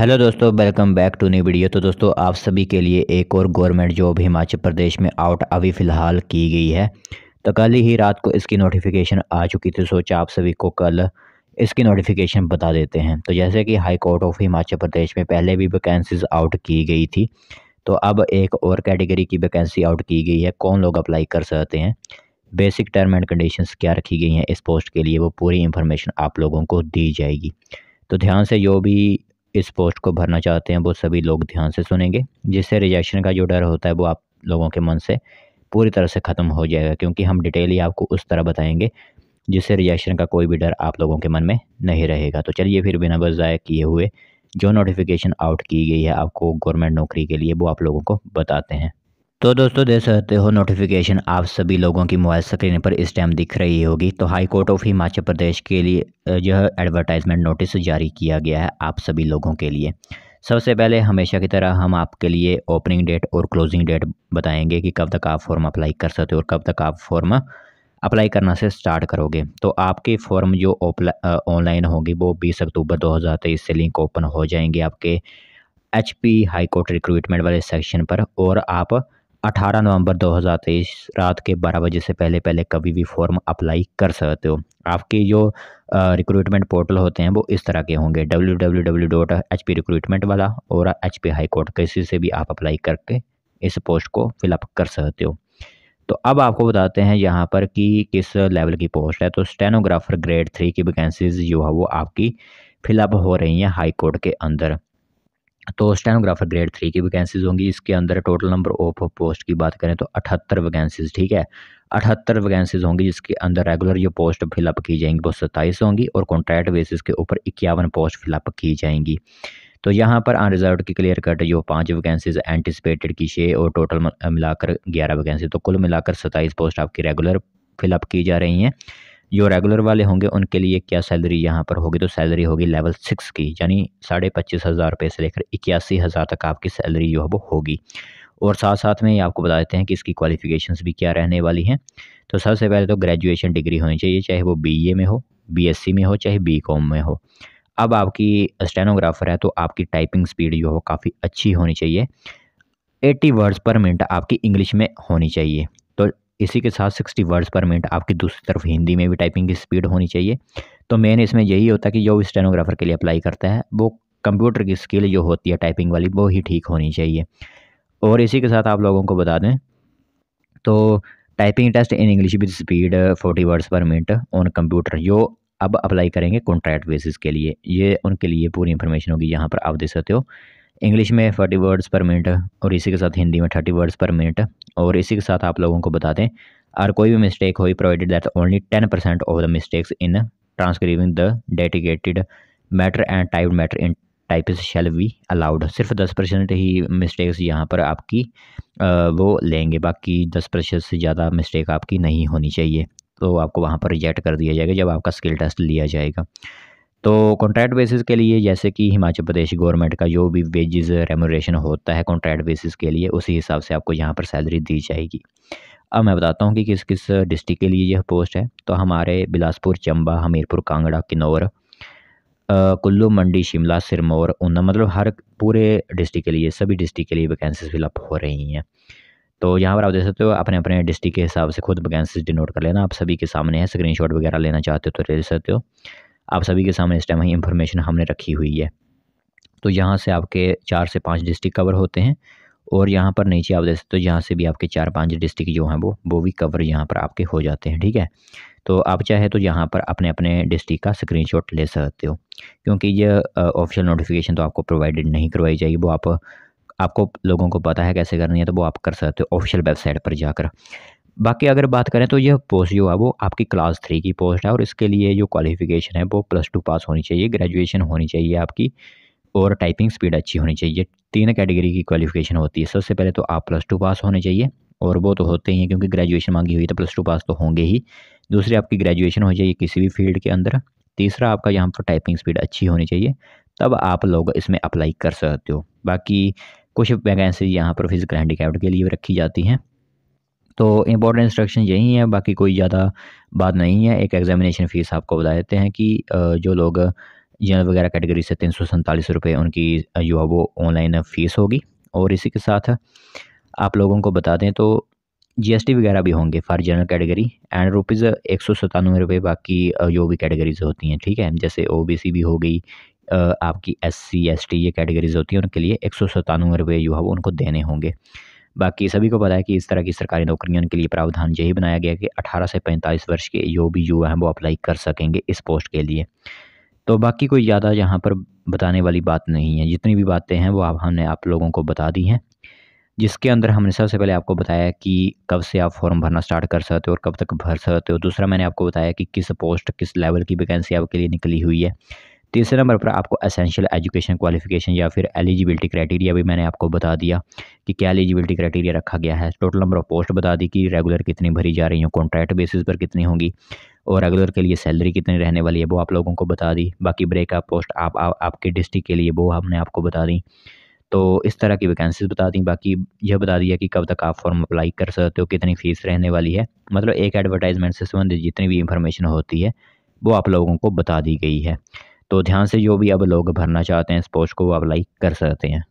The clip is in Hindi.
हेलो दोस्तों welcome back to new video तो दोस्तों आप सभी के लिए एक और गवर्नमेंट जॉब हिमाचल प्रदेश में आउट अभी फ़िलहाल की गई है तो कल ही रात को इसकी नोटिफिकेशन आ चुकी थी सोचा आप सभी को कल इसकी नोटिफिकेशन बता देते हैं तो जैसे कि high court of Himachal Pradesh में पहले भी वैकेंसीज आउट की गई थी तो अब एक और कैटेगरी की वैकेंसी आउट की गई है कौन लोग अप्लाई कर सकते हैं बेसिक टर्म एंड कंडीशन क्या रखी गई हैं इस पोस्ट के लिए वो पूरी इन्फॉर्मेशन आप लोगों को दी जाएगी तो ध्यान से जो भी इस पोस्ट को भरना चाहते हैं वो सभी लोग ध्यान से सुनेंगे जिससे रिजेक्शन का जो डर होता है वो आप लोगों के मन से पूरी तरह से ख़त्म हो जाएगा क्योंकि हम डिटेल ही आपको उस तरह बताएंगे जिससे रिजेक्शन का कोई भी डर आप लोगों के मन में नहीं रहेगा तो चलिए फिर बिना बस ज़ाय किए हुए जो नोटिफिकेशन आउट की गई है आपको गवर्नमेंट नौकरी के लिए वो आप लोगों को बताते हैं तो दोस्तों देख सकते हो नोटिफिकेशन आप सभी लोगों की मोबाइल स्क्रीन पर इस टाइम दिख रही होगी तो high court of Himachal Pradesh के लिए यह एडवर्टाइजमेंट नोटिस जारी किया गया है आप सभी लोगों के लिए सबसे पहले हमेशा की तरह हम आपके लिए ओपनिंग डेट और क्लोजिंग डेट बताएंगे कि कब तक आप फॉर्म अप्लाई कर सकते हो और कब तक आप फॉर्म अप्लाई करना से स्टार्ट करोगे तो आपके फॉर्म जो ऑनलाइन होंगे वो बीस अक्टूबर दो से लिंक ओपन हो जाएंगे आपके H P high court recruitment वाले सेक्शन पर और आप 18 नवंबर 2023 रात के 12 बजे से पहले पहले कभी भी फॉर्म अप्लाई कर सकते हो आपके जो रिक्रूटमेंट पोर्टल होते हैं वो इस तरह के होंगे W W W dot H P recruitment वाला और एच पी हाई कोर्ट किसी से भी आप अप्लाई करके इस पोस्ट को फिलअप कर सकते हो तो अब आपको बताते हैं यहाँ पर कि किस लेवल की पोस्ट है तो स्टेनोग्राफर ग्रेड थ्री की वैकेंसीज जो है वो आपकी फिलअप हो रही हैं हाई कोर्ट के अंदर तो स्टेनोग्राफर ग्रेड थ्री की वैकेंसीज़ होंगी इसके अंदर टोटल नंबर ऑफ पोस्ट की बात करें तो अठहत्तर वैकेंसीज़ ठीक है अठहत्तर वैकेंसीज़ होंगी जिसके अंदर रेगुलर ये पोस्ट फिलअप की जाएंगी वो सत्ताईस होंगी और कॉन्ट्रैक्ट बेसिस के ऊपर इक्यावन पोस्ट फिलअप की जाएंगी तो यहाँ पर अनरिजर्व की क्लियर कट जो पाँच वैकेंसीज एंटिसपेटेड की छः और टोटल मिलाकर ग्यारह वैकेंसी तो कुल मिलाकर सत्ताईस पोस्ट आपकी रेगुलर फिलअप की जा रही हैं जो रेगुलर वाले होंगे उनके लिए क्या सैलरी यहाँ पर होगी तो सैलरी होगी लेवल सिक्स की यानी साढ़े पच्चीस हज़ार रुपये से लेकर इक्यासी हज़ार तक आपकी सैलरी जो है वो होगी और साथ साथ में ये आपको बता देते हैं कि इसकी क्वालिफिकेशन भी क्या रहने वाली हैं तो सबसे पहले तो ग्रेजुएशन डिग्री होनी चाहिए चाहे वो बी में हो बी में हो चाहे बी में हो अब आपकी स्टेनोग्राफर है तो आपकी टाइपिंग स्पीड जो हो काफ़ी अच्छी होनी चाहिए एट्टी वर्ड्स पर मिनट आपकी इंग्लिश में होनी चाहिए तो इसी के साथ सिक्सटी वर्ड्स पर मिनट आपकी दूसरी तरफ हिंदी में भी टाइपिंग की स्पीड होनी चाहिए तो मेन इसमें यही होता है कि जो स्टेनोग्राफर के लिए अप्लाई करता है वो कंप्यूटर की स्किल जो होती है टाइपिंग वाली वो ही ठीक होनी चाहिए और इसी के साथ आप लोगों को बता दें तो typing test in English with speed forty words per minute on computer जो अब अप्लाई करेंगे कॉन्ट्रैक्ट बेसिस के लिए ये उनके लिए पूरी इन्फॉर्मेशन होगी यहाँ पर आप दे सकते हो इंग्लिश में फोर्टी वर्ड्स पर मिनट और इसी के साथ हिंदी में थर्टी वर्ड्स पर मिनट और इसी के साथ आप लोगों को बता दें अगर कोई भी मिस्टेक हुई provided that only ten percent of the mistakes in transcribing the dedicated matter and type matter in type shall be allowed सिर्फ दस परसेंट ही मिस्टेक्स यहाँ पर आपकी वो लेंगे बाकी दस परसेंट से ज़्यादा मिस्टेक आपकी नहीं होनी चाहिए तो आपको वहाँ पर रिजेक्ट कर दिया जाएगा जब आपका स्किल टेस्ट लिया जाएगा तो कॉन्ट्रैक्ट बेसिस के लिए जैसे कि हिमाचल प्रदेश गवर्नमेंट का जो भी वेजेस रेमोरेशन होता है कॉन्ट्रैक्ट बेसिस के लिए उसी हिसाब से आपको यहाँ पर सैलरी दी जाएगी अब मैं बताता हूँ कि किस किस डिस्ट्रिक्ट के लिए यह पोस्ट है तो हमारे बिलासपुर चंबा हमीरपुर कांगड़ा किन्नौर कुल्लू मंडी शिमला सिरमौर ऊना मतलब हर पूरे डिस्ट्रिक्ट के लिए सभी डिस्ट्रिक्ट के लिए वैकेंसीज फिलअप हो रही हैं तो यहाँ पर आप देख सकते हो अपने अपने डिस्ट्रिक्ट के हिसाब से खुद वैकेंसीज डिनोट कर लेना आप सभी के सामने है स्क्रीनशॉट वगैरह लेना चाहते हो तो ले सकते हो आप सभी के सामने इस टाइम ही इंफॉर्मेशन हमने रखी हुई है तो यहाँ से आपके चार से पाँच डिस्ट्रिक्ट कवर होते हैं और यहाँ पर नीचे आप देख सकते हो यहाँ से भी आपके चार पाँच डिस्ट्रिक्ट जो हैं वो वो भी कवर यहाँ पर आपके हो जाते हैं ठीक है तो आप चाहे तो यहाँ पर अपने अपने डिस्ट्रिक्ट का स्क्रीनशॉट ले सकते हो क्योंकि ये ऑफिशियल नोटिफिकेशन तो आपको प्रोवाइडेड नहीं करवाई जाएगी वो आप आपको लोगों को पता है कैसे करनी है तो वो आप कर सकते हो ऑफिशियल वेबसाइट पर जाकर बाकी अगर बात करें तो यह पोस्ट जो है वो आपकी क्लास थ्री की पोस्ट है और इसके लिए जो क्वालिफिकेशन है वो प्लस टू पास होनी चाहिए ग्रेजुएशन होनी चाहिए आपकी और टाइपिंग स्पीड अच्छी होनी चाहिए तीन कैटेगरी की क्वालिफिकेशन होती है सबसे पहले तो आप प्लस टू पास होने चाहिए और वो तो होते ही हैं क्योंकि ग्रेजुएशन मांगी हुई है तो प्लस टू पास तो होंगे ही दूसरी आपकी ग्रेजुएशन हो चाहिए किसी भी फील्ड के अंदर तीसरा आपका यहाँ पर टाइपिंग स्पीड अच्छी होनी चाहिए तब आप लोग इसमें अप्लाई कर सकते हो बाकी कुछ वैकेंसी यहाँ पर फिजिकल हैंडीकैप्ट के लिए रखी जाती हैं तो इम्पोर्टेंट इंस्ट्रक्शन यही है बाकी कोई ज़्यादा बात नहीं है एक एग्ज़ामिनेशन फ़ीस आपको बता देते हैं कि जो लोग जनरल वगैरह कैटेगरी से तीन सौ सैंतालीस रुपये उनकी जो है वो ऑनलाइन फ़ीस होगी और इसी के साथ आप लोगों को बता दें तो जीएसटी वगैरह भी होंगे for general category and rupees एक सौ सतानवे रुपये बाकी जो भी कैटेगरीज होती हैं ठीक है जैसे सी भी हो गई आपकी एस सी एस टी ये कैटेगरीज होती हैं उनके लिए एक सौ सतानवे रुपये जो है वो उनको देने होंगे बाकी सभी को पता है कि इस तरह की सरकारी नौकरियों के लिए प्रावधान यही बनाया गया कि 18 से 45 वर्ष के जो भी युवा हैं वो अप्लाई कर सकेंगे इस पोस्ट के लिए तो बाकी कोई ज़्यादा यहाँ पर बताने वाली बात नहीं है जितनी भी बातें हैं वो आप हमने आप लोगों को बता दी हैं जिसके अंदर हमने सबसे पहले आपको बताया कि कब से आप फॉर्म भरना स्टार्ट कर सकते हो और कब तक भर सकते हो दूसरा मैंने आपको बताया कि किस पोस्ट किस लेवल की वैकेंसी आपके लिए निकली हुई है तीसरे नंबर पर आपको असेंशियल एजुकेशन क्वालिफिकेशन या फिर एलिजिबिलिटी क्राइटेरिया भी मैंने आपको बता दिया कि क्या एलिजिबिलिटी क्राइटेरिया रखा गया है टोटल नंबर ऑफ पोस्ट बता दी कि रेगुलर कितनी भरी जा रही हूँ कॉन्ट्रैक्ट बेसिस पर कितनी होंगी और रेगुलर के लिए सैलरी कितनी रहने वाली है वो आप लोगों को बता दी बाकी ब्रेकअप पोस्ट आप, आप आपके डिस्ट्रिक्ट के लिए वो हमने आपको बता दी तो इस तरह की वैकेंसीज बता दी बाकी यह बता दिया कि कब तक आप फॉर्म अप्लाई कर सकते हो कितनी फ़ीस रहने वाली है मतलब एक एडवर्टाइजमेंट से संबंधित जितनी भी इंफॉर्मेशन होती है वो आप लोगों को बता दी गई है तो ध्यान से जो भी अब लोग भरना चाहते हैं इस पोस्ट को वो अप्लाई कर सकते हैं